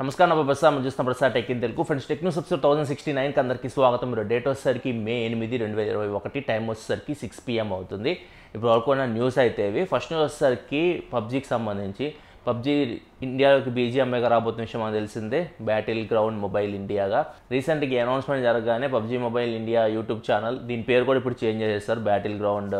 నమస్కారం నా బస్సా చూస్తున్న Prasad tech in Telugu friends tech news thousand sixty నైన్కి అందరికీ స్వాగతం మీరు డేట్ వచ్చేసరికి మే ఎనిమిది రెండు వేల ఇరవై ఒకటి టైం వచ్చేసరికి సిక్స్ పిఎం అవుతుంది ఇప్పుడు వరకు న్యూస్ అయితే ఇవి ఫస్ట్ న్యూస్ వచ్చేసరికి పబ్జీకి సంబంధించి పబ్జీ ఇండియాలోకి బీజీఎంఐగా రాబోతున్న విషయం మనకు తెలిసిందే బ్యాటిల్ గ్రౌండ్ మొబైల్ ఇండియాగా రీసెంట్గా అనౌన్స్మెంట్ జరగగానే PUBG mobile India YouTube channel దీని పేరు కూడా ఇప్పుడు చేంజ్ చేస్తారు బ్యాటిల్ గ్రౌండ్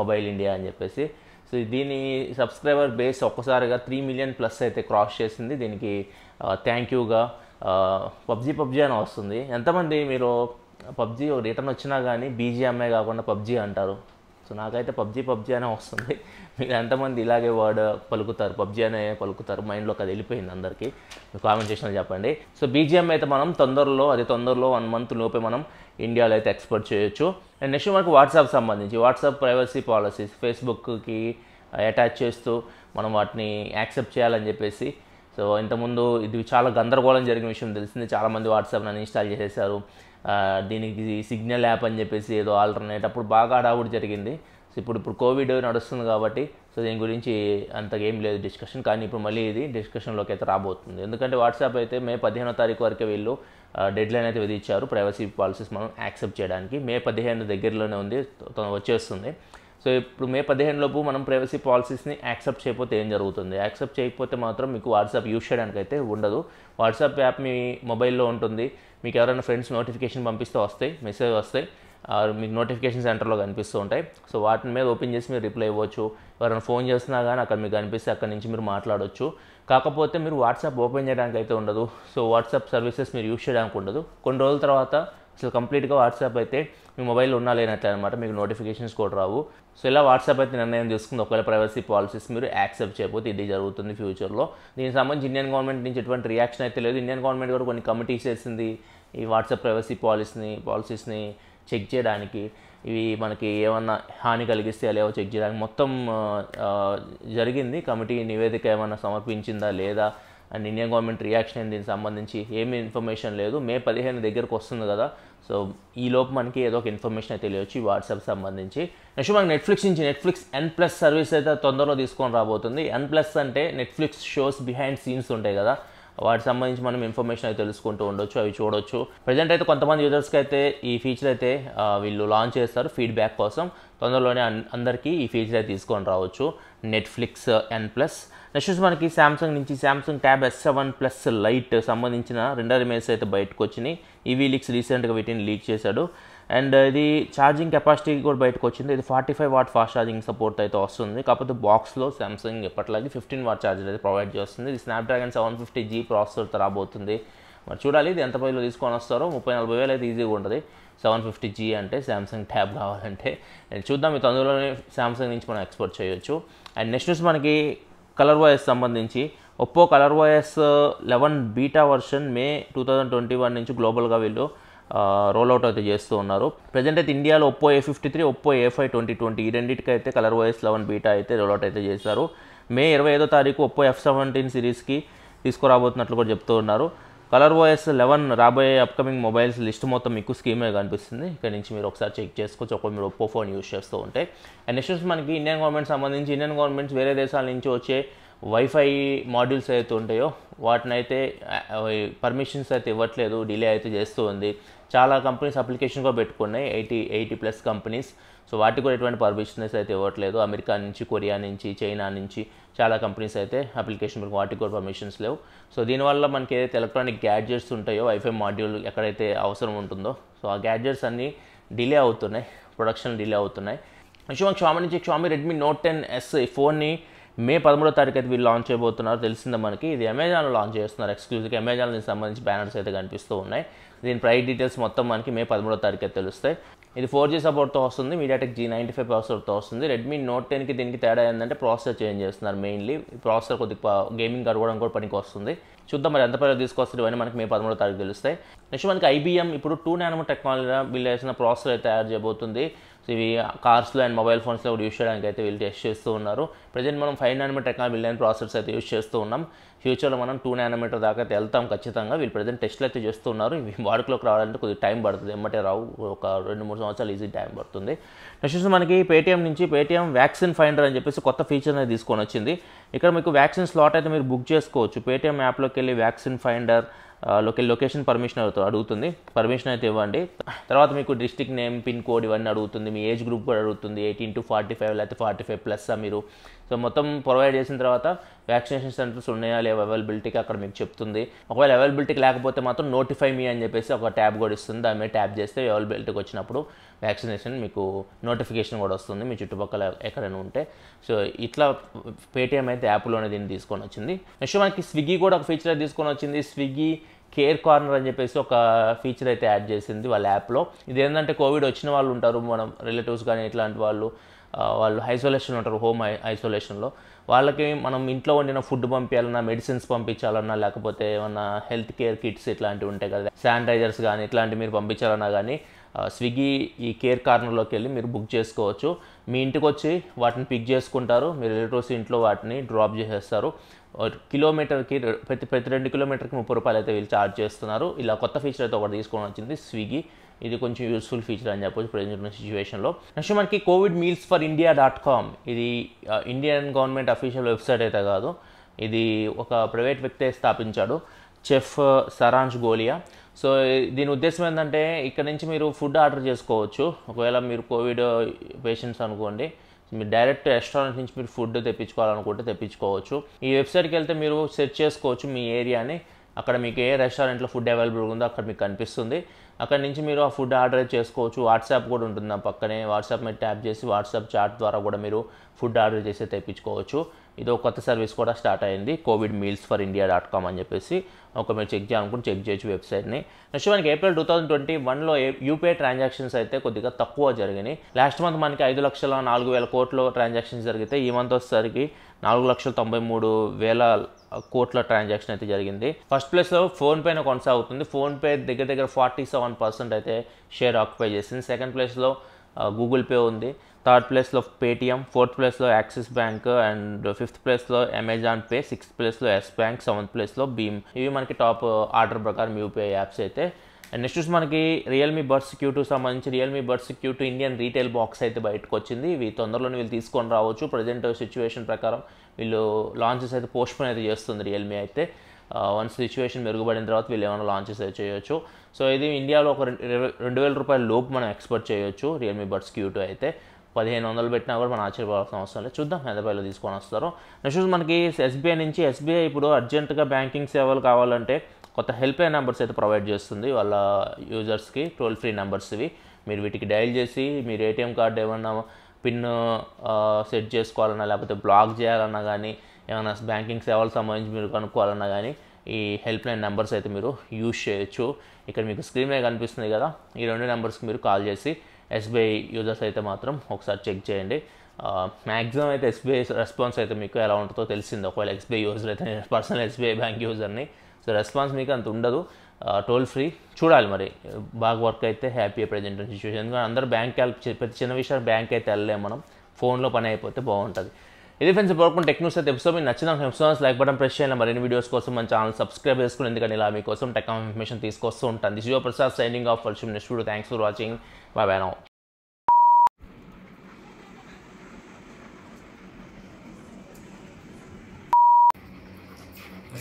మొబైల్ ఇండియా అని చెప్పేసి సో దీని సబ్స్క్రైబర్ బేస్ ఒక్కసారిగా త్రీ మిలియన్ ప్లస్ అయితే క్రాస్ చేసింది దీనికి థ్యాంక్ యూగా పబ్జీ పబ్జీ అని వస్తుంది ఎంతమంది మీరు పబ్జీ రిటర్న్ వచ్చినా కానీ బీజీఎంఏ కాకుండా పబ్జీ అంటారు సో నాకైతే పబ్జి పబ్జి అనే వస్తుంది మీరు ఎంతమంది ఇలాగే వర్డ్ పలుకుతారు పబ్జీ అనే పలుకుతారు మైండ్లోకి అది వెళ్ళిపోయింది అందరికీ మీరు కామెంట్ చేసిన చెప్పండి సో బీజిఎం అయితే మనం తొందరలో అది తొందరలో వన్ మంత్ లోపే మనం ఇండియాలో అయితే ఎక్స్పోర్ట్ చేయొచ్చు అండ్ నెక్స్ట్ మనకు వాట్సాప్ సంబంధించి వాట్సాప్ ప్రైవసీ పాలసీస్ ఫేస్బుక్కి అటాచ్ చేస్తూ మనం వాటిని యాక్సెప్ట్ చేయాలని చెప్పేసి సో ఇంతకుముందు ఇది చాలా గందరగోళం జరిగిన విషయం తెలిసింది చాలామంది నన్ను ఇన్స్టాల్ చేసేసారు దీనికి సిగ్నల్ యాప్ అని చెప్పేసి ఏదో ఆల్టర్నేట్ అప్పుడు బాగా అడావుడు జరిగింది సో ఇప్పుడు ఇప్పుడు కోవిడ్ నడుస్తుంది కాబట్టి సో దీని గురించి అంతకేం లేదు డిస్కషన్ కానీ ఇప్పుడు మళ్ళీ ఇది డిస్కషన్లోకి అయితే రాబోతుంది ఎందుకంటే వాట్సాప్ అయితే మే పదిహేనో తారీఖు వరకే వీళ్ళు డెడ్ లైన్ అయితే విధించారు ప్రైవసీ పాలసీస్ మనం యాక్సెప్ట్ చేయడానికి మే పదిహేను దగ్గరలోనే ఉంది వచ్చేస్తుంది సో ఇప్పుడు మే పదిహేను లోపు మనం ప్రైవసీ పాలసీస్ని యాక్సెప్ట్ చేయకపోతే ఏం జరుగుతుంది యాక్సెప్ట్ చేయకపోతే మాత్రం మీకు వాట్సాప్ యూజ్ చేయడానికి అయితే ఉండదు వాట్సాప్ యాప్ మీ మొబైల్లో ఉంటుంది మీకు ఎవరైనా ఫ్రెండ్స్ నోటిఫికేషన్ పంపిస్తే వస్తాయి మెసేజ్ వస్తాయి మీకు నోటిఫికేషన్ సెంటర్లో కనిపిస్తూ ఉంటాయి సో వాటిని మీద ఓపెన్ చేసి మీరు రిప్లై ఇవ్వచ్చు ఎవరైనా ఫోన్ చేస్తున్నా కానీ అక్కడ మీకు కనిపిస్తే అక్కడ నుంచి మీరు మాట్లాడవచ్చు కాకపోతే మీరు వాట్సాప్ ఓపెన్ చేయడానికి అయితే ఉండదు సో వాట్సాప్ సర్వీసెస్ మీరు యూజ్ చేయడానికి ఉండదు కొన్ని రోజుల తర్వాత అసలు కంప్లీట్గా వాట్సాప్ అయితే మీ మొబైల్లో ఉన్నా లేనట్లే అనమాట మీకు నోటిఫికేషన్స్ కూడా రావు సో ఇలా వాట్సాప్ అయితే నిర్ణయం తీసుకుంది ఒకవేళ ప్రైవసీ పాలసీస్ మీరు యాక్సెప్ట్ చేయకపోతే ఇది జరుగుతుంది ఫ్యూచర్లో దీనికి సంబంధించి ఇండియన్ గవర్నమెంట్ నుంచి ఎటువంటి రియాక్షన్ అయితే లేదు ఇండియన్ గవర్నమెంట్ కూడా కొన్ని కమిటీస్ వేసింది ఈ వాట్సాప్ ప్రైవసీ పాలసీని పాలసీస్ని చెక్ చేయడానికి ఇవి మనకి ఏమన్నా హాని కలిగిస్తే లేవో చెక్ చేయడానికి మొత్తం జరిగింది కమిటీ నివేదిక ఏమన్నా సమర్పించిందా లేదా అండ్ ఇండియన్ గవర్నమెంట్ రియాక్షన్ దీనికి సంబంధించి ఏమి ఇన్ఫర్మేషన్ లేదు మే పదిహేను దగ్గరకు వస్తుంది కదా సో ఈ లోపు మనకి ఏదో ఒక ఇన్ఫర్మేషన్ అయితే తెలియచ్చు వాట్సాప్ సంబంధించి నెక్స్ట్ మనకి నెట్ఫ్లిక్స్ నుంచి నెట్ఫ్లిక్స్ ఎన్ ప్లస్ సర్వీస్ అయితే తొందరలో తీసుకొని రాబోతుంది ఎన్ ప్లస్ అంటే నెట్ఫ్లిక్స్ షోస్ బిహైండ్ సీన్స్ ఉంటాయి కదా వాటికి సంబంధించి మనం ఇన్ఫర్మేషన్ అయితే తెలుసుకుంటూ ఉండొచ్చు అవి చూడొచ్చు ప్రజెంట్ అయితే కొంతమంది యూజర్స్కి అయితే ఈ ఫీచర్ అయితే వీళ్ళు లాంచ్ చేస్తారు ఫీడ్బ్యాక్ కోసం తొందరలోనే అందరికీ ఈ ఫీచర్ అయితే తీసుకొని రావచ్చు నెట్ఫ్లిక్స్ ఎన్ ప్లస్ నెక్స్ట్ మనకి శాంసంగ్ నుంచి Samsung tab S seven plus lite సంబంధించిన రెండర్ ఇమేజ్ అయితే బయటకు వచ్చినాయి ఈవీ లీక్స్ రీసెంట్గా వీటిని లీక్ చేశాడు అండ్ ఇది ఛార్జింగ్ కెపాసిటీ కూడా బయటకు వచ్చింది ఇది forty five watt fast charging support అయితే వస్తుంది కాకపోతే బాక్స్లో సామ్సంగ్ ఎప్పటిలాగే ఫిఫ్టీన్ వాట్ ఛార్జర్ అయితే ప్రొవైడ్ చేస్తుంది ఇది స్నాప్డ్రాగన్ సెవెన్ ఫిఫ్టీ జీ ప్రాసెసర్తో రాబోతుంది మరి చూడాలి ఇది ఎంత పైలో తీసుకొని వస్తారో ముప్పై నలభై వేలు అయితే ఈజీగా ఉంటుంది సెవెన్ ఫిఫ్టీ జీ అంటే శాంసంగ్ ట్యాబ్ కావాలంటే చూద్దాం ఇది అందులోనే శాంసంగ్ నుంచి మనం ఎక్స్పోర్ట్ చేయొచ్చు అండ్ నెక్స్ట్ న్యూస్ మనకి కలర్ వాయిస్ సంబంధించి Oppo colour voice eleven beta version May two thousand twenty one నుంచి గ్లోబల్గా వీళ్ళు రోల్అవుట్ అయితే చేస్తూ ఉన్నారు ప్రజెంట్ అయితే ఇండియాలో Oppo A fifty three Oppo A five twenty twenty ఈ రెండింటికి అయితే కలర్ వైస్ లెవెన్ బీటా అయితే రోల్అవుట్ అయితే చేశారు మే ఇరవై ఐదో తారీఖు ఒప్పో ఎఫ్ సెవెంటీన్ సిరీస్కి తీసుకురాబోతున్నట్లు కూడా చెప్తూ ఉన్నారు కలర్ ఓఎస్ లెవెన్ రాబోయే అప్కమింగ్ మొబైల్స్ లిస్ట్ మొత్తం మీకు స్కీమే కనిపిస్తుంది ఇక్కడ నుంచి మీరు ఒకసారి చెక్ చేసుకోవచ్చు ఒక మీరు ఒప్పో ఫోన్ యూస్ చేస్తూ ఉంటే అండ్ నెక్స్ట్ మనకి ఇండియన్ గవర్నమెంట్ సంబంధించి ఇండియన్ గవర్నమెంట్స్ వేరే దేశాల నుంచి వచ్చే వైఫై మాడ్యూల్స్ అయితే ఉంటాయో వాటినైతే పర్మిషన్స్ అయితే ఇవ్వట్లేదు డిలే అయితే చేస్తూ ఉంది చాలా కంపెనీస్ అప్లికేషన్ కూడా పెట్టుకున్నాయి eighty eighty plus companies so వాటికి కూడా ఎటువంటి పర్మిషన్స్ అయితే ఇవ్వట్లేదు అమెరికా నుంచి కొరియా నుంచి చైనా నుంచి చాలా కంపెనీస్ అయితే అప్లికేషన్ వాటికి కూడా పర్మిషన్స్ లేవు సో దీనివల్ల మనకి ఏదైతే ఎలక్ట్రానిక్ గ్యాడ్జెట్స్ ఉంటాయో వైఫై మాడ్యూల్ ఎక్కడైతే అవసరం ఉంటుందో సో ఆ గ్యాడ్జెట్స్ అన్నీ డిలే అవుతున్నాయి ప్రొడక్షన్ డిలే అవుతున్నాయి యాక్చువల్గా క్షామి నుంచి Xiaomi Redmi Note ten S ఈ ఫోన్ని మే పదమూడో తారీఖు అయితే వీళ్ళు లాంచ్ చేయబోతున్నారు తెలిసిందే మనకి ఇది అమెజాన్లో లాంచ్ చేస్తున్నారు ఎక్స్క్లూజివ్గా అమెజాన్ దీనికి సంబంధించి బ్యానర్స్ అయితే కనిపిస్తూ ఉన్నాయి దీని ప్రైస్ డీటెయిల్స్ మొత్తం మనకి మే పదమూడో తారీఖు అయితే తెలుస్తాయి ఇది ఫోర్ జీ సపోర్ట్తో వస్తుంది మీడియాటెక్ జీ నైంటీ ఫైవ్ ప్రాసెసర్తో వస్తుంది రెడ్మీ నోట్ టెన్కి దీనికి తేడా ఏంటంటే ప్రాసెసర్ చేంజ్ చేస్తున్నారు మెయిన్లీ ప్రాసెసర్ కొద్దిగా గేమింగ్ కడగడం కూడా పనికి వస్తుంది చూద్దాం మరి ఎంత పరిలో తీసుకొస్తారు ఇవన్నీ మనకి మే పదమూడో తారీఖు తెలుస్తాయి నెక్స్ట్ మనకి ఐబీఎం ఇప్పుడు టూ నానో టెక్నాలజీ బిల్ చేసిన ప్రాసెసర్ అయితే తయారు చేయబోతుంది ఇవి కార్స్లో అండ్ మొబైల్ ఫోన్స్లో కూడా యూస్ చేయడానికి అయితే వీళ్ళు టెస్ట్ చేస్తూ ఉన్నారు ప్రజెంట్ మనం five nanometer technology billion process అయితే యూస్ చేస్తూ ఉన్నాం ఫ్యూచర్లో మనం టూ నానోమీటర్ దాకా అయితే వెళ్తాం ఖచ్చితంగా వీళ్ళు ప్రజెంట్ టెస్ట్లు అయితే చేస్తున్నారు ఇవి వాడుకలోకి రావాలంటే కొద్దిగా టైం పడుతుంది ఎమ్మటే రావు ఒక రెండు మూడు సంవత్సరాలు ఈజీ టైం పడుతుంది నెక్స్ట్ మనకి పేటీఎం నుంచి పేటీఎం వ్యాక్సిన్ ఫైండర్ అని చెప్పేసి కొత్త ఫీచర్ అనేది తీసుకొని వచ్చింది ఇక్కడ మీకు వ్యాక్సిన్ స్లాట్ అయితే మీరు బుక్ చేసుకోవచ్చు పేటీఎం యాప్లోకి వెళ్ళి వ్యాక్సిన్ ఫైండర్ లొకే లొకేషన్ పర్మిషన్ అడుగుతుంది పర్మిషన్ అయితే ఇవ్వండి తర్వాత మీకు డిస్ట్రిక్ట్ నేమ్ పిన్ కోడ్ ఇవన్నీ అడుగుతుంది మీ ఏజ్ గ్రూప్ కూడా అడుగుతుంది ఎయిటీన్ టు ఫార్టీ ఫైవ్ లేకపోతే ఫార్టీ ఫైవ్ ప్లస్ మీరు సో మొత్తం ప్రొవైడ్ చేసిన తర్వాత వ్యాక్సినేషన్ సెంటర్స్ ఉన్నాయా లేవు అవైలబిలిటీకి అక్కడ మీకు చెప్తుంది ఒకవేళ అవైలబిలిటీకి లేకపోతే మాత్రం నోటిఫై మీ అని చెప్పేసి ఒక ట్యాబ్ కూడా ఇస్తుంది దాని మీద ట్యాప్ చేస్తే అవైలబిలిటీకి వచ్చినప్పుడు వ్యాక్సినేషన్ మీకు నోటిఫికేషన్ కూడా వస్తుంది మీ చుట్టుపక్కల ఎక్కడైనా ఉంటే సో ఇట్లా పేటిఎం అయితే యాప్లోనే దీన్ని తీసుకొని వచ్చింది నెక్స్ట్ మనకి స్విగ్గీ కూడా ఒక ఫీచర్ తీసుకొని వచ్చింది స్విగ్గీ కేర్ కార్నర్ అని చెప్పేసి ఒక ఫీచర్ అయితే యాడ్ చేసింది వాళ్ళ యాప్లో ఇది ఏంటంటే కోవిడ్ వచ్చిన వాళ్ళు ఉంటారు మనం రిలేటివ్స్ కానీ ఇట్లాంటి వాళ్ళు వాళ్ళు ఐసోలేషన్ ఉంటారు హోమ్ ఐ ఐసోలేషన్లో వాళ్ళకి మనం ఇంట్లో వండిన ఫుడ్ పంపించాలన్నా మెడిసిన్స్ పంపించాలన్నా లేకపోతే ఏమన్నా హెల్త్ కేర్ కిట్స్ ఇట్లాంటివి ఉంటాయి కదా శానిటైజర్స్ కానీ ఇట్లాంటివి మీరు పంపించాలన్నా కానీ స్విగ్గీ ఈ కేర్ కార్నర్లోకి వెళ్ళి మీరు బుక్ చేసుకోవచ్చు మీ ఇంటికి వచ్చి వాటిని పిక్ చేసుకుంటారు మీరు రిలేటివ్స్ ఇంట్లో వాటిని డ్రాప్ చేసేస్తారు కిలోమీటర్కి ప్రతి ప్రతి రెండు కిలోమీటర్కి ముప్పై రూపాయలు అయితే వీళ్ళు ఛార్జ్ చేస్తున్నారు ఇలా కొత్త ఫీచర్ అయితే ఒకటి తీసుకొని వచ్చింది స్విగ్గీ ఇది కొంచెం యూస్ఫుల్ ఫీచర్ అని చెప్పొచ్చు ప్రజెంట్ ఉన్న సిచ్యువేషన్లో నెక్స్ట్ మనకి COVID meals for India dot com ఇది ఇండియన్ గవర్నమెంట్ అఫీషియల్ వెబ్సైట్ అయితే కాదు ఇది ఒక ప్రైవేట్ వ్యక్తే స్థాపించాడు చెఫ్ సరాంజ్ గోలియా సో దీని ఉద్దేశం ఏంటంటే ఇక్కడ నుంచి మీరు ఫుడ్ ఆర్డర్ చేసుకోవచ్చు ఒకవేళ మీరు కోవిడ్ పేషెంట్స్ అనుకోండి మీరు డైరెక్ట్ రెస్టారెంట్ నుంచి మీరు ఫుడ్ తెప్పించుకోవాలనుకుంటే తెప్పించుకోవచ్చు ఈ వెబ్సైట్కి వెళ్తే మీరు సెర్చ్ చేసుకోవచ్చు మీ ఏరియాని అక్కడ మీకు ఏ రెస్టారెంట్లో ఫుడ్ అవైలబుల్ ఉందో అక్కడ మీకు కనిపిస్తుంది అక్కడ నుంచి మీరు ఆ ఫుడ్ ఆర్డర్ చేసుకోవచ్చు వాట్సాప్ కూడా ఉంటుంది ఆ పక్కనే వాట్సాప్ మీద ట్యాప్ చేసి వాట్సాప్ చాట్ ద్వారా కూడా మీరు ఫుడ్ ఆర్డర్ చేసి తెప్పించుకోవచ్చు ఇది ఒక కొత్త సర్వీస్ కూడా స్టార్ట్ అయింది COVID meals for India dot com అని చెప్పేసి ఒక మీరు చెక్ చేయాలనుకుంటే చెక్ చేయొచ్చు వెబ్సైట్ని నెక్స్ట్ మనకి ఏప్రిల్ టూ థౌసండ్ ట్వంటీ వన్లో యూపీఐ ట్రాన్సాక్షన్స్ అయితే కొద్దిగా తక్కువ జరిగినాయి లాస్ట్ మంత్ మనకి ఐదు లక్షల నాలుగు వేల కోట్లు ట్రాన్సాక్షన్స్ జరిగితే ఈ మంత్ వచ్చేసరికి నాలుగు లక్షల తొంభై మూడు వేల కోట్ల ట్రాన్సాక్షన్ అయితే జరిగింది ఫస్ట్ ప్లేస్లో ఫోన్పేనే కొనసాగుతుంది ఫోన్పే దగ్గర దగ్గర ఫార్టీ సెవెన్ పర్సెంట్ అయితే షేర్ ఆక్యుపై చేసింది సెకండ్ ప్లేస్లో గూగుల్ పే ఉంది థర్డ్ ప్లేస్లో పేటిఎం ఫోర్త్ ప్లేస్లో యాక్సిస్ బ్యాంక్ అండ్ ఫిఫ్త్ ప్లేస్లో అమెజాన్ పే సిక్స్త్ ప్లేస్లో ఎస్ బ్యాంక్ సెవెంత్ ప్లేస్లో భీమ్ ఇవి మనకి టాప్ ఆర్డర్ ప్రకారం యూపీఐ యాప్స్ అయితే అండ్ నెక్స్ట్ చూసి మనకి రియల్మీ బర్డ్స్ క్యూ టూ సంబంధించి Realme Buds Q two Indian retail box అయితే బయటకు వచ్చింది ఇవి తొందరలోనే వీళ్ళు తీసుకొని రావచ్చు ప్రజెంట్ సిచ్యువేషన్ ప్రకారం వీళ్ళు లాంచెస్ అయితే పోస్ట్పోన్ అయితే చేస్తుంది రియల్మీ అయితే వన్స్ uh, సిచ్యువేషన్ మెరుగుపడిన తర్వాత వీళ్ళు ఏమైనా లాంచెస్ చేయొచ్చు సో ఇది ఇండియాలో ఒక రెండు వేల రూపాయల లోపు మనం ఎక్స్పోర్ట్ చేయొచ్చు రియల్మీ బర్డ్స్ క్యూ టూ అయితే పదిహేను వందలు పెట్టినా కూడా మనం ఆశ్చర్యపడాల్సిన అవసరం లేదు చూద్దాం హైదరాబాద్లో తీసుకొని వస్తారు నెక్స్ట్ మనకి ఎస్బీఐ నుంచి ఎస్బీఐ ఇప్పుడు అర్జెంటుగా బ్యాంకింగ్ సేవలు కావాలంటే కొత్త హెల్ప్ లైన్ నెంబర్స్ అయితే ప్రొవైడ్ చేస్తుంది వాళ్ళ యూజర్స్కి టోల్ ఫ్రీ నెంబర్స్ ఇవి మీరు వీటికి డయల్ చేసి మీరు ఏటీఎం కార్డు ఏమన్నా పిన్ సెట్ చేసుకోవాలన్నా లేకపోతే బ్లాక్ చేయాలన్నా కానీ ఏమైనా బ్యాంకింగ్ సేవలకు సంబంధించి మీరు కనుక్కోవాలన్నా కానీ ఈ హెల్ప్ లైన్ నెంబర్స్ అయితే మీరు యూజ్ చేయొచ్చు ఇక్కడ మీకు స్క్రీన్ మీద కనిపిస్తుంది కదా ఈ రెండు నెంబర్స్కి మీరు కాల్ చేసి ఎస్బీఐ యూజర్స్ అయితే మాత్రం ఒకసారి చెక్ చేయండి మ్యాక్సిమం అయితే ఎస్బీఐ రెస్పాన్స్ అయితే మీకు ఎలా ఉంటుందో తెలిసింది ఒకవేళ ఎస్బీఐ యూజర్ అయితే పర్సనల్ ఎస్బీఐ బ్యాంక్ యూజర్ని సో రెస్పాన్స్ మీకు అంత ఉండదు టోల్ ఫ్రీ చూడాలి మరి బాగా వర్క్ అయితే హ్యాపీ ప్రజెంట్ సిచ్యువేషన్ ఎందుకంటే అందరూ బ్యాంక్ క్యాల్ప్ ప్రతి చిన్న విషయాలు బ్యాంక్ అయితే వెళ్ళలేము మనం ఫోన్లో పని అయిపోతే బాగుంటుంది ఇది ఫ్రెండ్స్ ఇప్పుడు టెక్ న్యూస్ అయితే ఎపిసోడ్ మీకు నచ్చిన ఎపిసోడ్స్ లైక్ బటన్ ప్రెస్ చేయాలి మరిన్ని వీడియోస్ కోసం మన ఛానల్ సబ్స్క్రైబ్ చేసుకుని ఎందుకంటే ఇలా మీకోసం టెక్ ఇన్ఫర్మేషన్ తీసుకొస్తూ ఉంటాను this your Prasad signing off for షూమ్ నెక్స్ట్ థ్యాంక్స్ ఫర్ వాచింగ్ మా బై